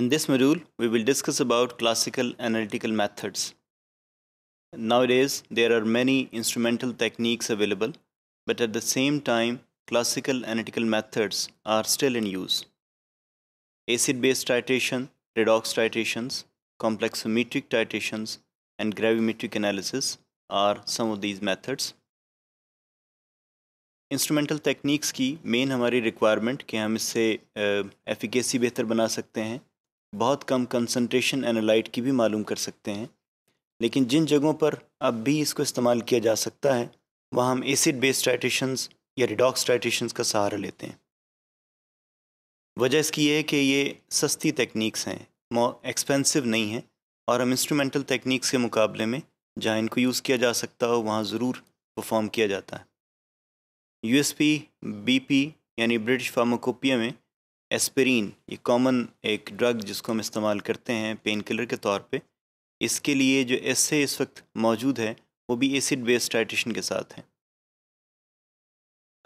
In this module, we will discuss about classical analytical methods. Nowadays, there are many instrumental techniques available, but at the same time, classical analytical methods are still in use. Acid-base titration, redox titrations, complexometric titrations, and gravimetric analysis are some of these methods. Instrumental techniques की main requirement requirement कि हम इससे efficacy better बना sakte hain. बहुत कम concentration analyte की भी मालूम कर सकते हैं लेकिन जिन जगहों पर अब भी इसको इस्तेमाल किया जा सकता है वहाँ हम एसिड बेस ट्राइटेशंस या रिडॉक्स ट्राइटिशंस का सहारा लेते हैं वजह इसकी ये है कि ये सस्ती टेक्निक्स हैं एक्सपेंसिव नहीं हैं और हम इंस्ट्रूमेंटल टेक्निक्स के मुकाबले में जहाँ इनको यूज़ किया जा सकता हो वहाँ ज़रूर परफॉर्म किया जाता है यूएसपी पी यानी ब्रिटिश फार्माकोपिया में एस्पिरीन ये कॉमन एक ड्रग जिसको हम इस्तेमाल करते हैं पेन किलर के तौर पे इसके लिए जो एस इस वक्त मौजूद है वो भी एसिड बेस्ड टाइट्रेशन के साथ हैं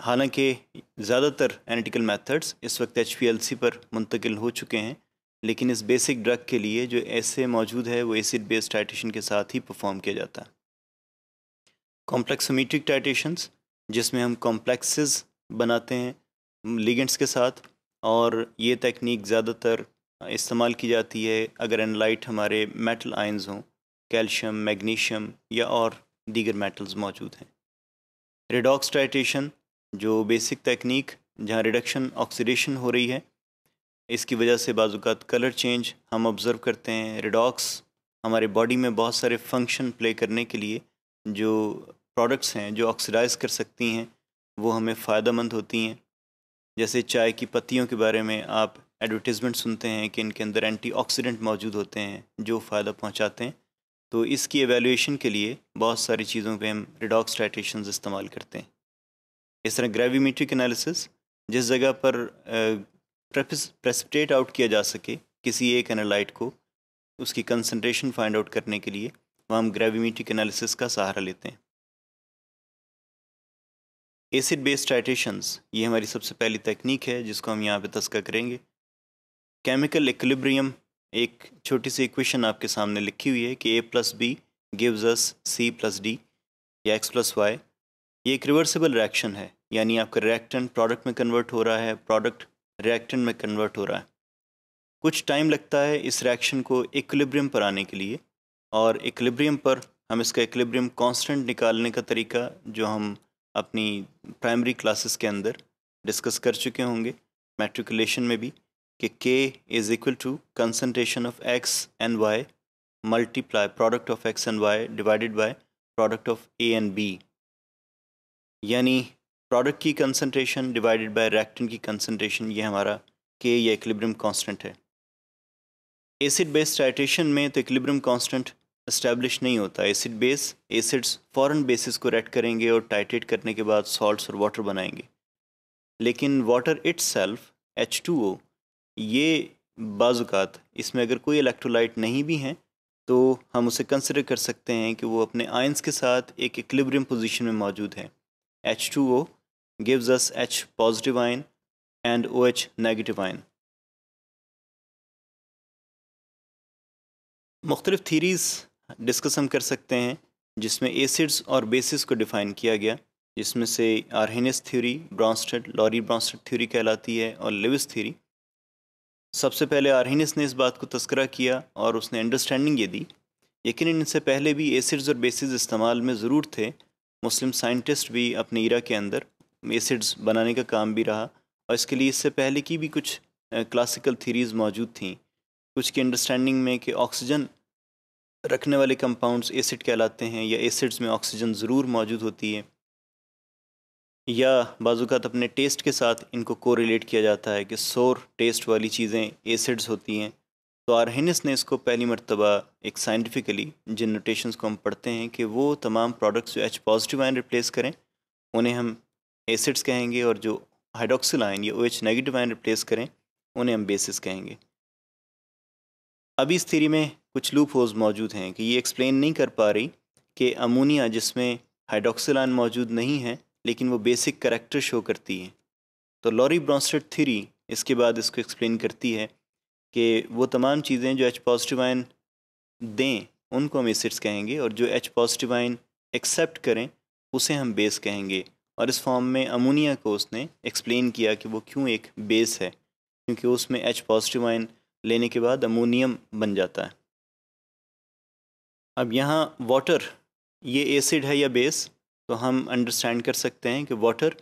हालांकि ज़्यादातर एनिटिकल मेथड्स इस वक्त एच पर मुंतकिल हो चुके हैं लेकिन इस बेसिक ड्रग के लिए जो ऐसे मौजूद है वो एसिड बेस्ड टाइटेशन के साथ ही परफॉर्म किया जाता है कॉम्प्लेक्सोमीट्रिक टाइटेशंस जिसमें हम कॉम्प्लेक्सेस बनाते हैं लिगेंट्स के साथ और ये तकनीक ज़्यादातर इस्तेमाल की जाती है अगर एनलाइट हमारे मेटल आयंस हों कैल्शियम मैग्नीशियम या और दीगर मेटल्स मौजूद हैं रिडॉक्स टाइटेशन जो बेसिक तकनीक जहाँ रिडक्शन ऑक्सीडेशन हो रही है इसकी वजह से बाज़ात कलर चेंज हम ऑब्ज़र्व करते हैं रिडॉक्स हमारे बॉडी में बहुत सारे फंक्शन प्ले करने के लिए जो प्रोडक्ट्स हैं जो ऑक्सीडाइज कर सकती हैं वो हमें फ़ायदा मंद होती हैं जैसे चाय की पत्तियों के बारे में आप एडवर्टीज़मेंट सुनते हैं कि इनके अंदर एंटीऑक्सीडेंट मौजूद होते हैं जो फ़ायदा पहुंचाते हैं तो इसकी एवेल्यूशन के लिए बहुत सारी चीज़ों पे हम रिडॉक्स टाइटेशन इस्तेमाल करते हैं इस तरह ग्रेविमेट्रिक एनालिसिस जिस जगह पर प्रेसिपिटेट आउट किया जा सके किसी एक एनालाइट को उसकी कंसनट्रेशन फाइंड आउट करने के लिए वह हम ग्रेविमेट्रिक एनालिसिस का सहारा लेते हैं एसिड बेस्ड टाइटेशंस ये हमारी सबसे पहली तकनीक है जिसको हम यहाँ पे तस्कर करेंगे केमिकल इक्विलिब्रियम एक छोटी सी इक्वेशन आपके सामने लिखी हुई है कि A plus B gives us C plus D या एक्स प्लस वाई ये एक रिवर्सिबल रिएक्शन है यानी आपका रिएक्टेंट प्रोडक्ट में कन्वर्ट हो रहा है प्रोडक्ट रिएक्टेंट में कन्वर्ट हो रहा है कुछ टाइम लगता है इस रिएक्शन को इक्विलिब्रियम पर आने के लिए और इक्विलिब्रियम पर हम इसका इक्विलिब्रियम कांस्टेंट निकालने का तरीका जो हम अपनी प्राइमरी क्लासेस के अंदर डिस्कस कर चुके होंगे मेट्रिकुलेशन में भी कि K is equal to concentration of X and Y multiply product of X and Y divided by product of A and B यानी प्रोडक्ट की कंसनट्रेशन डिवाइडेड बाय रिएक्टेंट की कंसनट्रेशन ये हमारा के या इक्लिब्रियम कांस्टेंट है acid based titration में तो equilibrium constant establish नहीं होता एसिड बेस एसिड्स फ़ॉरन बेसिस को रेड करेंगे और टाइटेट करने के बाद सॉल्ट्स और वाटर बनाएंगे लेकिन water itself H two O ये बाजुकात इसमें अगर कोई इलेक्ट्रोलाइट नहीं भी हैं तो हम उसे कंसिडर कर सकते हैं कि वो अपने आयंस के साथ एक एकब्रियम पोजिशन में मौजूद है H two O gives us H positive ion and O H negative ion मुख्तलिफ थीरीज़ डिस्कस हम कर सकते हैं जिसमें एसिड्स और बेसिस को डिफाइन किया गया जिसमें से Arrhenius theory Bronsted Lowry Bronsted theory कहलाती है और लिविस थ्योरी सबसे पहले आरहेनस ने इस बात को तस्करा किया और उसने अंडरस्टैंडिंग ये दी लेकिन इनसे पहले भी एसिड्स और बेसिस इस्तेमाल में ज़रूर थे मुस्लिम साइंटिस्ट भी अपने इरा के अंदर एसिड्स बनाने का काम भी रहा और इसके लिए इससे पहले की भी कुछ क्लासिकल थीरीज़ मौजूद थी कुछ की अंडरस्टैंडिंग में कि ऑक्सीजन रखने वाले कंपाउंड्स एसिड कहलाते हैं या एसिड्स में ऑक्सीजन ज़रूर मौजूद होती है या बाज़ात अपने टेस्ट के साथ इनको कोरिलेट किया जाता है कि सोर टेस्ट वाली चीज़ें एसिड्स होती हैं तो आरहिनस ने इसको पहली मरतबा एक साइंटिफिकली जिन नोटेशंस को हम पढ़ते हैं कि वो तमाम प्रोडक्ट्स जो एच पॉजिटिव आयन रिप्लेस करें उन्हें हम एसिड्स कहेंगे और जो हाइड्रोक्सिल आयन या O H negative ion replace करें उन्हें हम बेसिस कहेंगे अब इस थीरी में कुछ लूप होल्स मौजूद हैं कि ये एक्सप्लेन नहीं कर पा रही कि अमोनिया जिसमें हाइड्रोक्सिलान मौजूद नहीं है लेकिन वो बेसिक करेक्टर शो करती है तो लॉरी ब्रॉन्सट थीरी इसके बाद इसको एक्सप्लेन करती है कि वो तमाम चीज़ें जो एच पॉजिटिव आयन दें उनको हम एसिड्स कहेंगे और जो एच पॉजिटिव आयन एक्सेप्ट करें उसे हम बेस कहेंगे और इस फॉर्म में अमोनिया को उसने एक्सप्लेन किया कि वो क्यों एक बेस है क्योंकि उसमें एच पॉजिटिव आयन लेने के बाद अमोनियम बन जाता है अब यहाँ वाटर ये एसिड है या बेस तो हम अंडरस्टैंड कर सकते हैं कि वाटर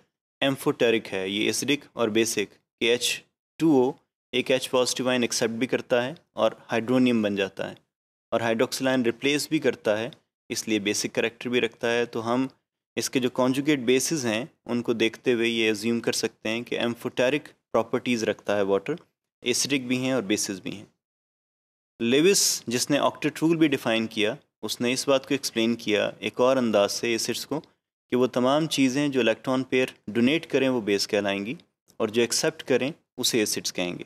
एम्फोटेरिक है ये एसिडिक और बेसिक के एच टू ओ एक एच पॉजिटिव आइन एक्सेप्ट भी करता है और हाइड्रोनियम बन जाता है और हाइड्रोक्सिलाइन रिप्लेस भी करता है इसलिए बेसिक करेक्टर भी रखता है तो हम इसके जो कॉन्जुगेट बेसिस हैं उनको देखते हुए ये एज्यूम कर सकते हैं कि एम्फोटेरिक प्रॉपर्टीज़ रखता है वाटर एसिडिक भी हैं और बेसिस भी हैं लेविस जिसने ऑक्टेट रूल भी डिफ़ाइन किया उसने इस बात को एक्सप्लेन किया एक और अंदाज से एसिड्स को कि वो तमाम चीज़ें जो इलेक्ट्रॉन पेयर डोनेट करें वो बेस कहलाएंगी और जो एक्सेप्ट करें उसे एसिड्स कहेंगे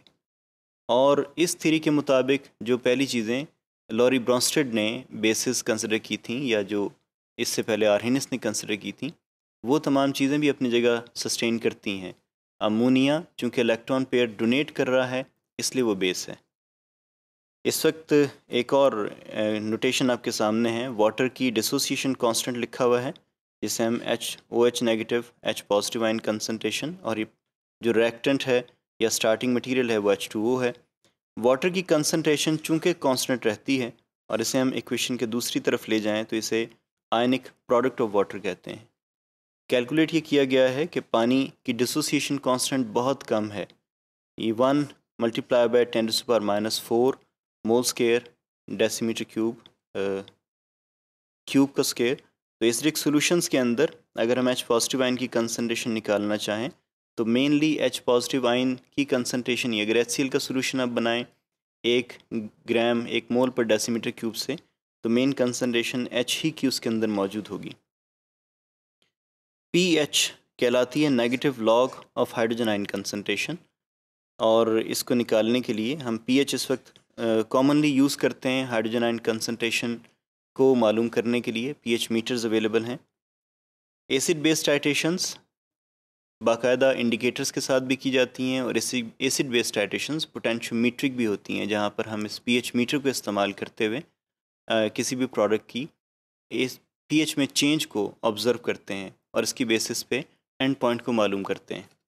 और इस थ्री के मुताबिक जो पहली चीज़ें लॉरी ब्रॉन्स्टेड ने बेसिस कंसिडर की थी या जो इससे पहले आरहेनिस ने कंसिडर की थी वो तमाम चीज़ें भी अपनी जगह सस्टेन करती हैं अमोनिया चूँकि इलेक्ट्रॉन पेयर डोनेट कर रहा है इसलिए वो बेस है इस वक्त एक और नोटेशन आपके सामने है वाटर की डिसोसिएशन कांस्टेंट लिखा हुआ है जिसे हम H O H negative H positive ion concentration और ये जो रिएक्टेंट है या स्टार्टिंग मटेरियल है वो एच टू ओ है वाटर की कंसनट्रेशन चूँकि कांस्टेंट रहती है और इसे हम इक्वेशन के दूसरी तरफ ले जाएँ तो इसे आयनिक प्रोडक्ट ऑफ वाटर कहते हैं कैलकुलेट ये किया गया है कि पानी की डिसोसिएशन कांस्टेंट बहुत कम है ये one multiply by ten super minus four mole square decimetre cube cube का स्केयर तो एसिडिक सॉल्यूशंस के अंदर अगर हम एच पॉजिटिव आइन की कंसनट्रेशन निकालना चाहें तो मेनली एच पॉजिटिव आइन की कंसनट्रेशन अगर एच का सोल्यूशन आप बनाएं एक ग्राम एक मोल पर डेसीमीटर क्यूब से तो मेन कंसनट्रेशन एच ही की उसके अंदर मौजूद होगी पी एच कहलाती है negative log of hydrogen ion concentration और इसको निकालने के लिए हम पी एच इस वक्त कॉमनली यूज़ करते हैं हाइड्रोजन आइन कंसनट्रेशन को मालूम करने के लिए पी एच मीटर्स अवेलेबल हैं एसिड बेस टाइटेशंस बाकायदा इंडिकेटर्स के साथ भी की जाती हैं और एसिड बेस टाइटेशंस पोटेंशियोमीट्रिक भी होती हैं जहाँ पर हम इस पी एच मीटर को इस्तेमाल करते हुए किसी भी प्रोडक्ट की इस एच में चेंज को ऑब्ज़र्व करते हैं और इसकी बेसिस पे एंड पॉइंट को मालूम करते हैं